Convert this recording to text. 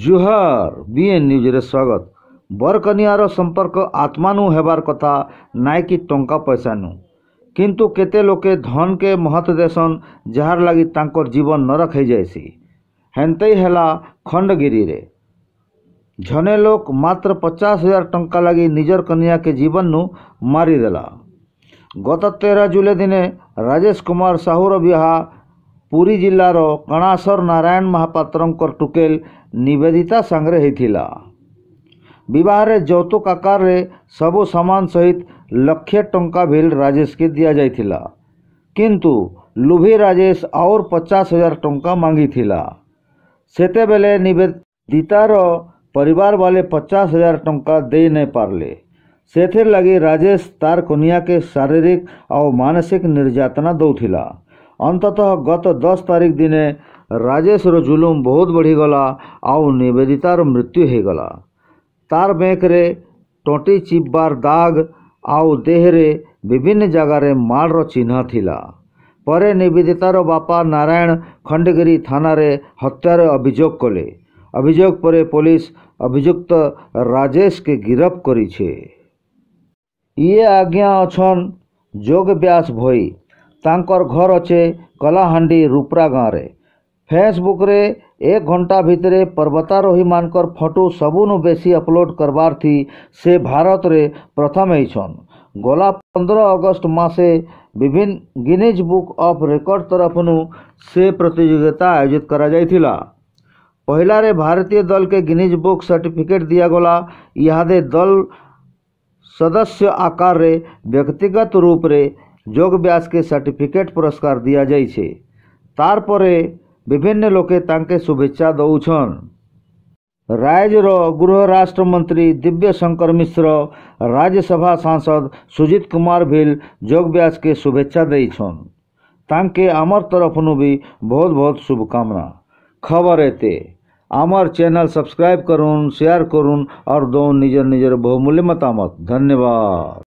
जुहार BN news रे स्वागत बरकनियार संपर्क आत्मा हेबार कथा ना कि टा पैसा नु किंतु केते लोके धन के महत्व देसन जहार लगी तांकर जीवन नरक हो जाएसी हेन्ते हैला खंडगिरी रे झने लोक मात्र पचास हजार टंका लगी निजर कनिया के जीवन नु मारीदेला गत तेरह जुलाई दिन राजेश कुमार साहूर बहा पूरी जिलार कणासर नारायण महापात्र टुकेल नवेदिता सांगे होता बहुत जौतुक आकार रे सबो सामान सहित लक्षे टा भिल राजेश के दिया जाइला किंतु लुभी राजेश और पचास हजार टंका मांगी से नवेदितार परिवार पचास हजार टंका दे नहीं पार्ले से लगे राजेश तार कनिया के शारीरिक और मानसिक निर्यातना दौला ଅନ୍ତତଃ ଗତ ଦଶ ତାରିଖ ଦିନେ ରାଜେଶର ଜୁଲୁମ ବହୁତ ବଢ଼ିଗଲା ଆଉ ନିବେଦିତାର ମୃତ୍ୟୁ ହୋଇଗଲା ତାର ବେଙ୍କରେ ଟଣ୍ଟି ଚିପବାର ଦାଗ ଆଉ ଦେହରେ ବିଭିନ୍ନ ଜାଗାରେ ମାଡ଼ର ଚିହ୍ନ ଥିଲା ପରେ ନିବେଦିତାର ବାପା ନାରାୟଣ ଖଣ୍ଡଗିରି ଥାନାରେ ହତ୍ୟାର ଅଭିଯୋଗ କଲେ ଅଭିଯୋଗ ପରେ ପୋଲିସ ଅଭିଯୁକ୍ତ ରାଜେଶକେ ଗିରଫ କରିଛେ ଇଏ ଆଜ୍ଞା ଅଛନ୍ ଯୋଗ ବ୍ୟାସ ଭୋଇ तांकर घर अच्छे कलाहां रूपरा गाँव में फेसबुक एक घंटा भितर पर्वतारोही मानकर फटो सबुनु बेस अपलोड करवार थी से भारत रे प्रथम हीछन गोला पंद्रह अगस्ट मासे विभिन्न गिनेज बुक ऑफ रिकॉर्ड तरफ नु से प्रतियोगिता आयोजित करा जायथिला पहला रे भारतीय दल के गिनेज बुक सर्टिफिकेट दिया गला यहादे दल सदस्य आकार रे व्यक्तिगत रूप रे योग व्यास के सर्टिफिकेट पुरस्कार दि जाए तार विभिन्न लोके शुभेच्छा दौन राज्यर गृह राष्ट्र मंत्री शंकर मिश्र राज्यसभा सांसद सुजित कुमार भिल योग व्यास के शुभेच्छा देछन ताके आमर तरफ नु भी बहुत बहुत शुभकामना खबर एते आमर चैनल सब्सक्राइब करून शेयर करून और दो निजर निजर बहुमूल्य मतामत धन्यवाद